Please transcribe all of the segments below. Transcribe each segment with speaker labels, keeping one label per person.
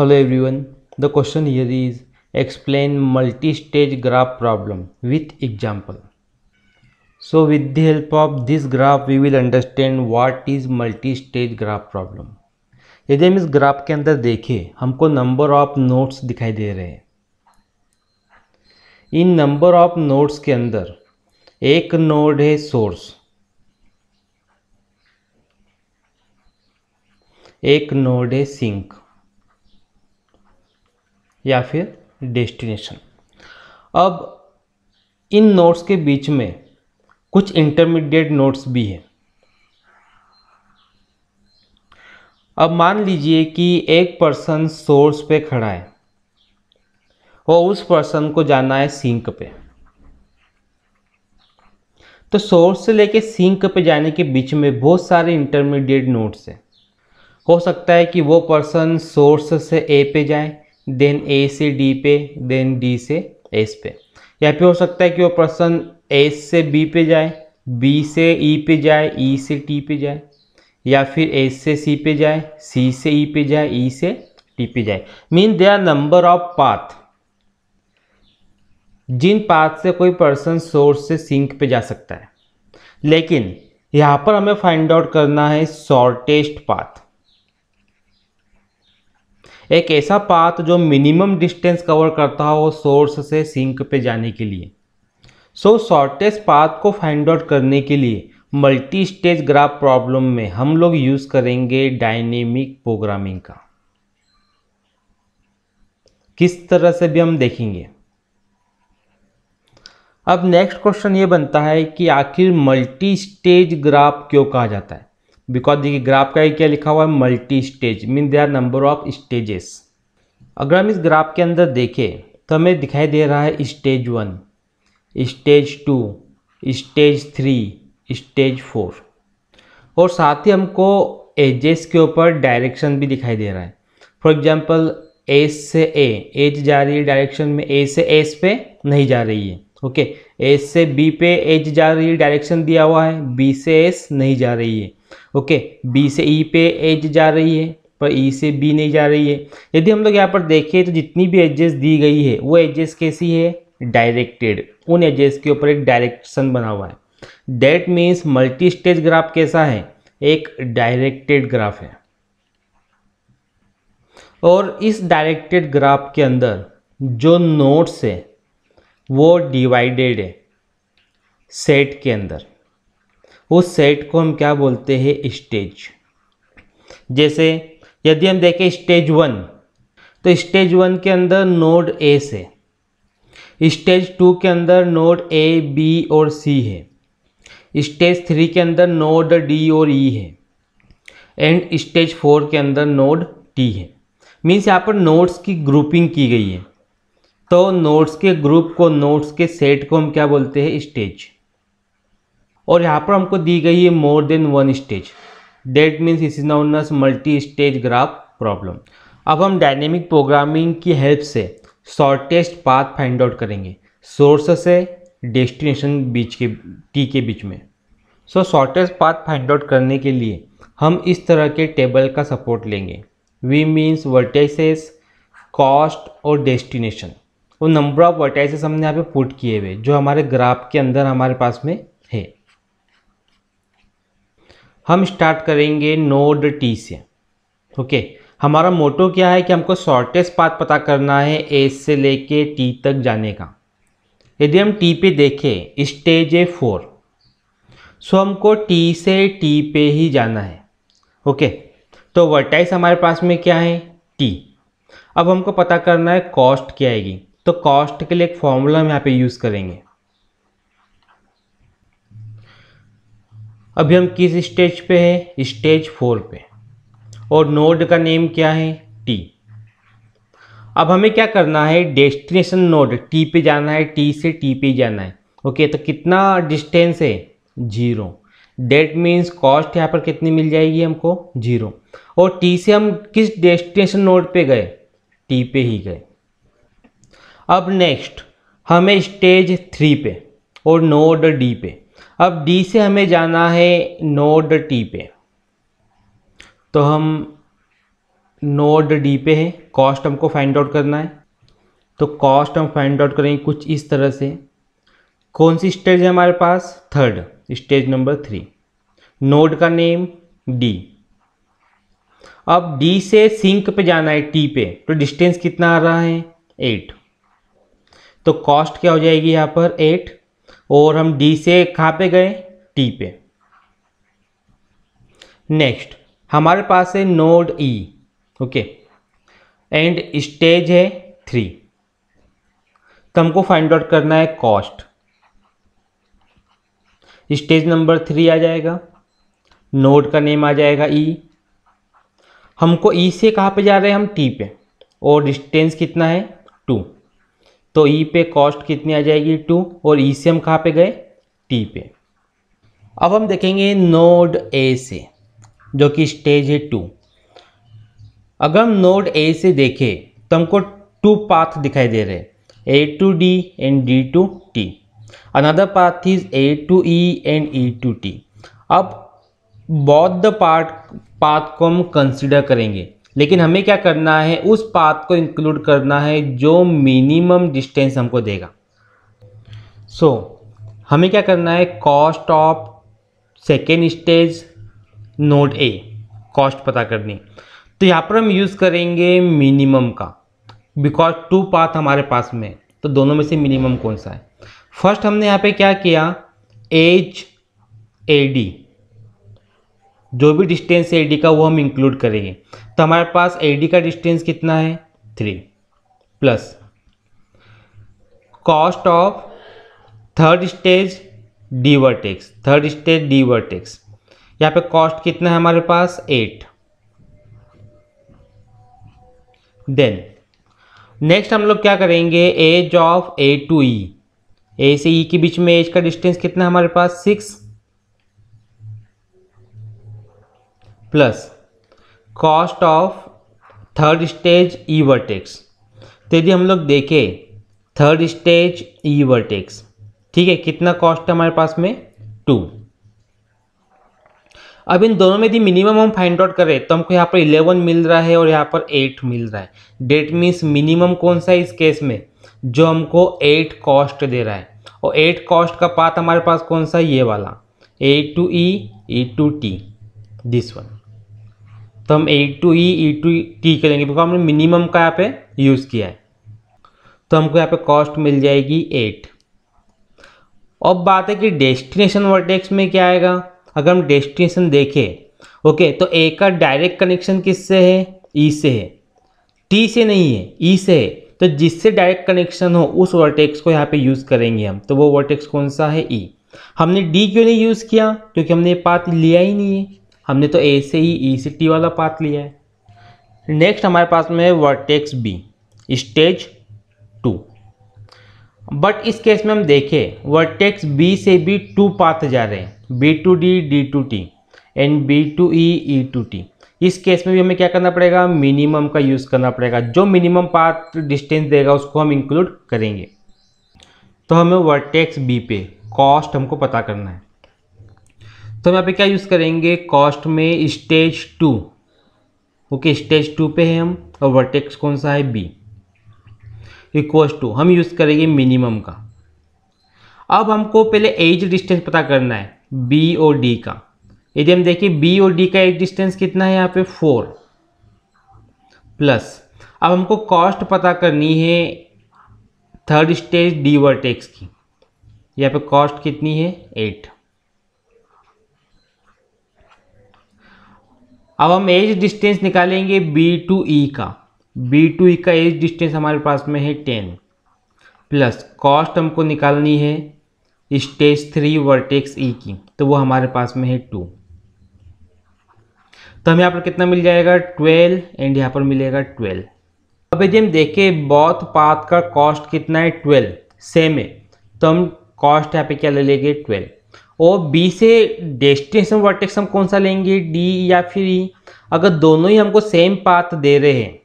Speaker 1: Hello everyone the question here is explain multi stage graph problem with example so with the help of this graph we will understand what is multi stage graph problem यदि हम इस graph के अंदर देखें हमको number of notes दिखाई दे रहे हैं इन नंबर ऑफ नोट्स के अंदर एक नोड है सोर्स एक नोड है सिंक या फिर डेस्टिनेशन अब इन नोट्स के बीच में कुछ इंटरमीडिएट नोट्स भी हैं अब मान लीजिए कि एक पर्सन सोर्स पे खड़ा है और उस पर्सन को जाना है सिंक पे तो सोर्स से लेके सिंक पे जाने के बीच में बहुत सारे इंटरमीडिएट नोट्स हैं हो सकता है कि वो पर्सन सोर्स से ए पे जाए देन ए से डी पे देन डी से एस पे या फिर हो सकता है कि वो पर्सन एस से बी पे जाए बी से ई e पे जाए ई e से टी पे जाए या फिर एस से सी पे जाए सी से ई e पे जाए ई से टी पे जाए mean they are number of path जिन पाथ से कोई पर्सन सोर्स से सिंक पे जा सकता है लेकिन यहाँ पर हमें फाइंड आउट करना है शॉर्टेस्ट पाथ एक ऐसा पाथ जो मिनिमम डिस्टेंस कवर करता हो सोर्स से सिंक पे जाने के लिए सो शॉर्टेस्ट पाथ को फाइंड आउट करने के लिए मल्टी स्टेज ग्राफ प्रॉब्लम में हम लोग यूज़ करेंगे डायनेमिक प्रोग्रामिंग का किस तरह से भी हम देखेंगे अब नेक्स्ट क्वेश्चन ये बनता है कि आखिर मल्टी स्टेज ग्राफ क्यों कहा जाता है बिकॉज देखिए ग्राफ का क्या लिखा हुआ है multi stage mean they are number of stages अगर हम इस ग्राफ के अंदर देखें तो हमें दिखाई दे रहा है stage one stage two stage three stage four और साथ ही हमको एजेस के ऊपर डायरेक्शन भी दिखाई दे रहा है फॉर एग्जाम्पल एस से ए एज जा रही है डायरेक्शन में ए से एस पे नहीं जा रही है ओके एस से बी पे एज जा रही है डायरेक्शन दिया हुआ है बी से एस नहीं जा रही है ओके बी से ई पे एज जा रही है पर ई से बी नहीं जा रही है यदि हम लोग यहाँ पर देखें तो जितनी भी एजेस दी गई है वो एजेस कैसी है डायरेक्टेड उन एजेस के ऊपर एक डायरेक्शन बना हुआ है that means multi stage graph कैसा है एक डायरेक्टेड ग्राफ है और इस डायरेक्टेड ग्राफ के अंदर जो नोट्स है वो डिवाइडेड है सेट के अंदर उस सेट को हम क्या बोलते हैं स्टेज जैसे यदि हम देखें स्टेज वन तो स्टेज वन के अंदर नोड ए से स्टेज टू के अंदर नोड ए बी और सी है स्टेज थ्री के अंदर नोड डी और ई e है एंड स्टेज फोर के अंदर नोड टी है मीन्स यहाँ पर नोट्स की ग्रुपिंग की गई है तो नोट्स के ग्रुप को नोट्स के सेट को हम क्या बोलते हैं स्टेज और यहाँ पर हमको दी गई है more than one stage that means this is known as multi stage graph problem अब हम डायनेमिक प्रोग्रामिंग की हेल्प से शॉर्टेस्ट पाथ फाइंड आउट करेंगे सोर्स से डेस्टिनेशन बीच के टी के बीच में so shortest path find out करने के लिए हम इस तरह के टेबल का सपोर्ट लेंगे वी मीन्स वर्टाइसेस कॉस्ट और डेस्टिनेशन वो नंबर ऑफ वर्टाइसेस हमने यहाँ पे पुट किए हुए जो हमारे ग्राफ के अंदर हमारे पास में हम स्टार्ट करेंगे नोड टी से ओके हमारा मोटो क्या है कि हमको शॉर्टेस्ट पाथ पता करना है ए से लेके टी तक जाने का यदि हम टी पे देखें स्टेज ए फोर सो हमको टी से टी पे ही जाना है ओके तो वर्टाइस हमारे पास में क्या है टी अब हमको पता करना है कॉस्ट क्या आएगी तो कॉस्ट के लिए एक फॉर्मूला हम यहाँ पे यूज़ करेंगे अभी हम किस स्टेज पे हैं स्टेज फोर पे और नोड का नेम क्या है टी अब हमें क्या करना है डेस्टिनेशन नोड टी पे जाना है टी से टी पे जाना है ओके तो कितना डिस्टेंस है जीरो डेट मीन्स कॉस्ट यहाँ पर कितनी मिल जाएगी हमको जीरो और टी से हम किस डेस्टिनेशन नोड पे गए टी पे ही गए अब नेक्स्ट हमें स्टेज थ्री पे और नोड डी पे अब डी से हमें जाना है नोड टी पे तो हम नोड डी पे है कॉस्ट हमको फाइंड आउट करना है तो कॉस्ट हम फाइंड आउट करेंगे कुछ इस तरह से कौन सी स्टेज है हमारे पास third stage number three node का नेम डी अब डी से सिंक पे जाना है टी पे तो डिस्टेंस कितना आ रहा है एट तो कॉस्ट क्या हो जाएगी यहाँ पर एट और हम डी से कहाँ पे गए टी पे नेक्स्ट हमारे पास है node E okay and stage है थ्री तो हमको फाइंड आउट करना है कॉस्ट स्टेज नंबर थ्री आ जाएगा नोड का नेम आ जाएगा ई e। हमको ई e से कहाँ पे जा रहे हैं हम टी पे और डिस्टेंस कितना है टू तो ई e पे कॉस्ट कितनी आ जाएगी टू और ई से हम कहाँ पे गए टी पे अब हम देखेंगे नोड ए से जो कि स्टेज है टू अगर हम नोड ए से देखें तो हमको टू पाथ दिखाई दे रहे हैं A to D and D to T another path is A to E and E to T अब बौद्ध पार्ट पाथ को हम कंसिडर करेंगे लेकिन हमें क्या करना है उस पाथ को इंक्लूड करना है जो मिनिमम डिस्टेंस हमको देगा सो so, हमें क्या करना है cost of second stage node A cost पता करनी तो यहाँ पर हम यूज़ करेंगे मिनिमम का बिकॉज टू पाथ हमारे पास में तो दोनों में से मिनिमम कौन सा है फर्स्ट हमने यहाँ पे क्या किया एज ए डी जो भी डिस्टेंस है ए का वो हम इंक्लूड करेंगे तो हमारे पास ए डी का डिस्टेंस कितना है three plus cost of third stage D vertex third stage D vertex यहाँ पे कॉस्ट कितना है हमारे पास एट देन नेक्स्ट हम लोग क्या करेंगे edge of A to E A से ई e के बीच में एज का डिस्टेंस कितना है हमारे पास six plus cost of third stage E vertex तो यदि हम लोग देखें थर्ड स्टेज ई वर्टेक्स ठीक है कितना कॉस्ट है हमारे पास में टू अब इन दोनों में यदि मिनिमम हम फाइंड आउट करें तो हमको यहाँ पर इलेवन मिल रहा है और यहाँ पर एट मिल रहा है डेट मीन्स मिनिमम कौन सा है इस केस में जो हमको एट कॉस्ट दे रहा है और एट कॉस्ट का पाथ हमारे पास कौन सा ये वाला A to E E to T this one तो हम A to E E to T करेंगे बिकॉज हमने मिनिमम का यहाँ पे यूज़ किया है तो हमको यहाँ पे कॉस्ट मिल जाएगी एट अब बात है कि डेस्टिनेशन वर्टेक्स में क्या आएगा अगर हम डेस्टिनेशन देखें ओके तो ए का डायरेक्ट कनेक्शन किससे है ई e से है टी से नहीं है ई e से है तो जिससे डायरेक्ट कनेक्शन हो उस वर्टेक्स को यहाँ पे यूज़ करेंगे हम तो वो वर्टेक्स कौन सा है ई e। हमने डी क्यों नहीं यूज़ किया क्योंकि हमने ये पाथ लिया ही नहीं है हमने तो ए से ही ई से टी वाला पाथ लिया है नेक्स्ट हमारे पास में vertex B stage two but इस केस में हम देखें वर्टेक्स बी से भी टू पाथ जा रहे हैं B to D D to T and B to E E to T इस केस में भी हमें क्या करना पड़ेगा मिनिमम का यूज़ करना पड़ेगा जो मिनिमम पाथ डिस्टेंस देगा उसको हम इंक्लूड करेंगे तो हमें वर्टेक्स बी पे कॉस्ट हमको पता करना है तो हम यहाँ पे क्या यूज़ करेंगे कॉस्ट में stage two okay stage two पे है हम और वर्टेक्स कौन सा है बी इक्वस टू हम यूज़ करेंगे मिनिमम का अब हमको पहले एज डिस्टेंस पता करना है बी और डी का यदि हम देखें बी और डी का एज डिस्टेंस कितना है यहाँ पे फोर प्लस अब हमको कॉस्ट पता करनी है थर्ड स्टेज डी वर्टेक्स की यहाँ पे कॉस्ट कितनी है एट अब हम एज डिस्टेंस निकालेंगे बी टू ई का बी टू ई का एज डिस्टेंस हमारे पास में है टेन प्लस कॉस्ट हमको निकालनी है stage three vertex E e की तो वो हमारे पास में है टू तो हमें यहाँ पर कितना मिल जाएगा ट्वेल्व एंड यहाँ पर मिलेगा ट्वेल्व अब यदि हम देखें बौथ पाथ का कॉस्ट कितना है ट्वेल्व सेम है तो हम कॉस्ट यहाँ पे क्या ले लेंगे ट्वेल्व और बी से डेस्टिनेशन वर्टेक्स हम कौन सा लेंगे डी या फिर ई e? अगर दोनों ही हमको सेम पाथ दे रहे हैं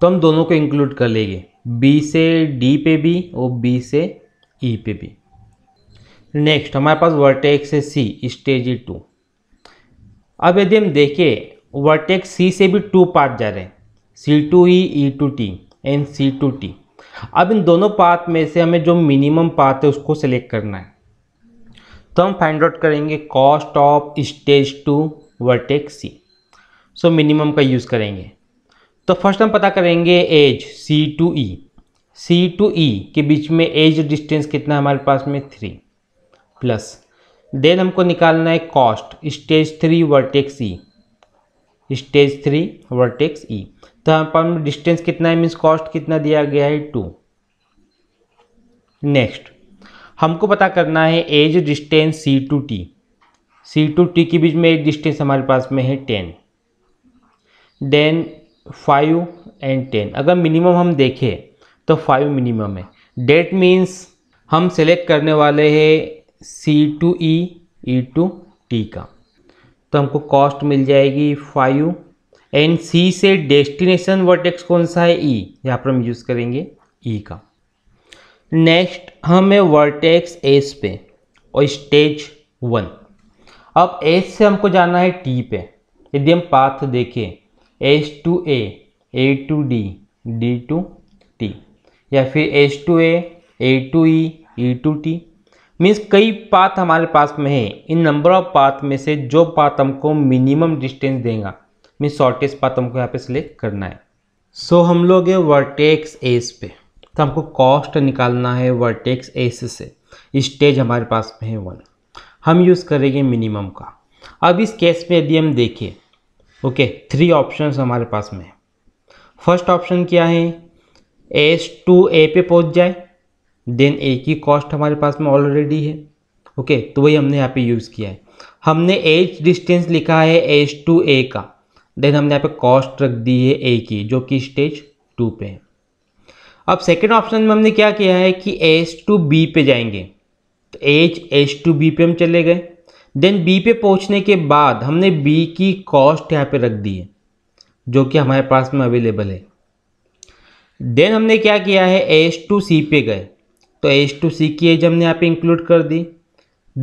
Speaker 1: तो हम दोनों को इंक्लूड कर लेंगे बी से डी पे भी और बी से ई e पे भी नेक्स्ट हमारे पास वर्टेक्स है सी स्टेज टू अब यदि हम देखें वर्टेक्स सी से भी टू पार्ट जा रहे हैं C to E E to T and C to T अब इन दोनों पाथ में से हमें जो मिनिमम पाथ है उसको सेलेक्ट करना है तो हम फाइंड आउट करेंगे cost of stage two vertex C so minimum का यूज़ करेंगे तो फर्स्ट हम पता करेंगे edge C to E C to E के बीच में एज डिस्टेंस कितना हमारे पास में थ्री प्लस देन हमको निकालना है cost stage three vertex E stage three vertex E तो हमारे पास डिस्टेंस कितना है मीन्स कॉस्ट कितना दिया गया है टू नेक्स्ट हमको पता करना है edge distance C to T C to T के बीच में एक डिस्टेंस हमारे पास में है ten then five and ten अगर मिनिमम हम देखें तो फाइव मिनिमम है डेट मीन्स हम सेलेक्ट करने वाले हैं C to E E to T का तो हमको कॉस्ट मिल जाएगी फाइव एंड सी से डेस्टिनेशन वर्टेक्स कौन सा है ई e, यहाँ पर हम यूज़ करेंगे ई e का नेक्स्ट हम है वर्टेक्स एस पे और स्टेज वन अब एस से हमको जाना है टी पे यदि हम पाथ देखें S to A A to D D to T या फिर S to A A to E E to T means कई पाथ हमारे पास में है इन नंबर ऑफ पाथ में से जो पाथ हमको मिनिमम डिस्टेंस देगा मीन्स शॉर्टेस्ट पाथ हमको यहाँ पे सिलेक्ट करना है सो so, हम लोग है वर्टेक्स एस पे तो हमको कॉस्ट निकालना है वर्टेक्स एस से स्टेज हमारे पास में है वन हम यूज़ करेंगे मिनिमम का अब इस केस में यदि हम देखें ओके थ्री ऑप्शन हमारे पास में है फर्स्ट ऑप्शन क्या है एस टू ए पे पहुंच जाए देन ए की कॉस्ट हमारे पास में ऑलरेडी है ओके तो वही हमने यहाँ पे यूज़ किया है हमने एच डिस्टेंस लिखा है एच टू ए का देन हमने यहाँ पे कॉस्ट रख दी है ए की जो कि स्टेज टू पे है अब सेकेंड ऑप्शन में हमने क्या किया है कि एच टू बी पे जाएंगे तो एच एच टू बी पे हम चले गए देन बी पे पहुंचने के बाद हमने बी की कॉस्ट यहाँ पे रख दी है जो कि हमारे पास में अवेलेबल है देन हमने क्या किया है एच टू सी पे गए तो एच टू सी की एज हमने यहाँ पे इंक्लूड कर दी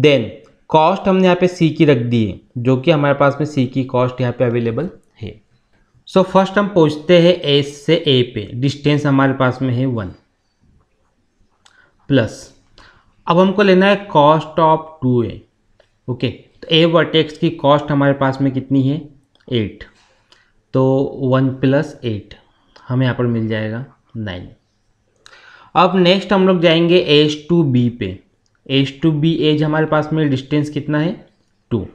Speaker 1: देन कॉस्ट हमने यहाँ पे सी की रख दी है जो कि हमारे पास में सी की कॉस्ट यहाँ पे अवेलेबल सो so, फर्स्ट हम पहुंचते हैं एस से ए पे डिस्टेंस हमारे पास में है वन प्लस अब हमको लेना है cost of two A okay तो ए वर्टेक्स की कॉस्ट हमारे पास में कितनी है एट तो वन प्लस एट हमें यहाँ पर मिल जाएगा नाइन अब नेक्स्ट हम लोग जाएंगे एच टू बी पे एच टू बी एज हमारे पास में डिस्टेंस कितना है टू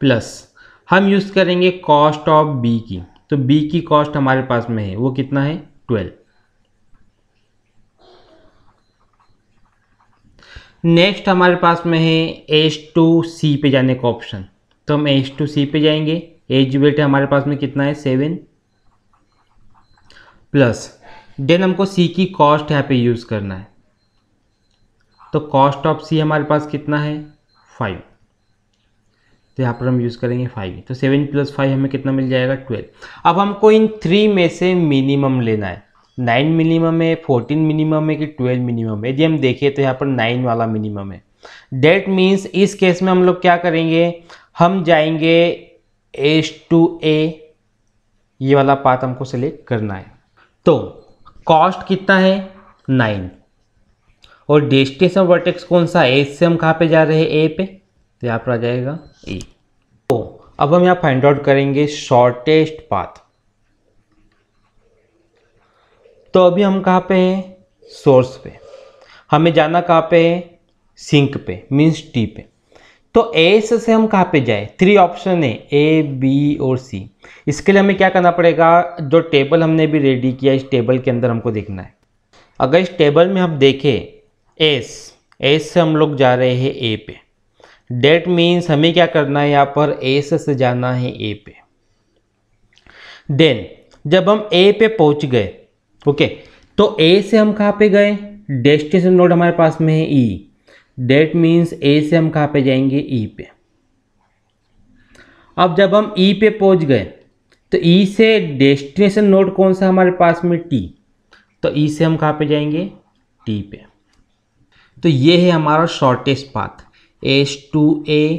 Speaker 1: प्लस हम यूज़ करेंगे कॉस्ट ऑफ बी की तो बी की कॉस्ट हमारे पास में है वो कितना है ट्वेल्व नेक्स्ट हमारे पास में है एच टू सी पे जाने का ऑप्शन तो हम एच टू सी पे जाएंगे एच जी बेटे हमारे पास में कितना है सेवन प्लस देन हमको सी की कॉस्ट यहाँ पे यूज़ करना है तो कॉस्ट ऑफ सी हमारे पास कितना है फाइव तो यहाँ पर हम यूज़ करेंगे फाइव तो सेवन प्लस फाइव हमें कितना मिल जाएगा ट्वेल्व अब हमको इन थ्री में से मिनिमम लेना है नाइन मिनिमम है फोर्टीन मिनिमम है कि ट्वेल्व मिनिमम है यदि हम देखें तो यहाँ पर नाइन वाला मिनिमम है डेट मीन्स इस केस में हम लोग क्या करेंगे हम जाएंगे एस टू ए ये वाला पाथ हमको सेलेक्ट करना है तो कॉस्ट कितना है नाइन और डेस्टिनेशन वर्टेक्स कौन सा एस से हम कहाँ पे जा रहे हैं ए पे तो यहाँ पर आ जाएगा ए तो अब हम यहाँ फाइंड आउट करेंगे शॉर्टेस्ट पाथ तो अभी हम कहाँ पे हैं सोर्स पे हमें जाना कहाँ पे है सिंक पे मीन्स टी पे तो एस से हम कहाँ पे जाए थ्री ऑप्शन है ए बी और सी इसके लिए हमें क्या करना पड़ेगा जो टेबल हमने भी रेडी किया इस टेबल के अंदर हमको देखना है अगर इस टेबल में हम देखें एस एस से हम लोग जा रहे हैं ए पे डेट मीन्स हमें क्या करना है यहाँ पर एस से जाना है ए पे देन जब हम ए पे पहुंच गए ओके तो ए से हम कहाँ पे गए डेस्टिनेशन नोड हमारे पास में है ई डेट मीन्स ए से हम कहाँ पे जाएंगे ई e पे अब जब हम ई e पे पहुंच गए तो ई e से डेस्टिनेशन नोड कौन सा हमारे पास में टी तो ई से हम कहाँ पे जाएंगे टी पे तो ये है हमारा shortest path H2A,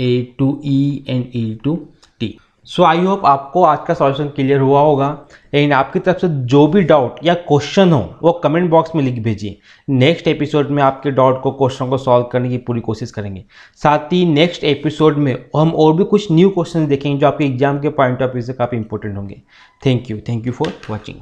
Speaker 1: A2E and E2T so I hope आपको आज का सॉल्यूशन क्लियर हुआ होगा एंड आपकी तरफ से जो भी डाउट या क्वेश्चन हो वो कमेंट बॉक्स में लिख भेजिए नेक्स्ट एपिसोड में आपके डाउट को क्वेश्चन को सॉल्व करने की पूरी कोशिश करेंगे साथ ही नेक्स्ट एपिसोड में हम और भी कुछ न्यू क्वेश्चन देखेंगे जो आपके एग्जाम के पॉइंट ऑफ व्यू से काफ़ी इंपॉर्टेंट होंगे thank you thank you for watching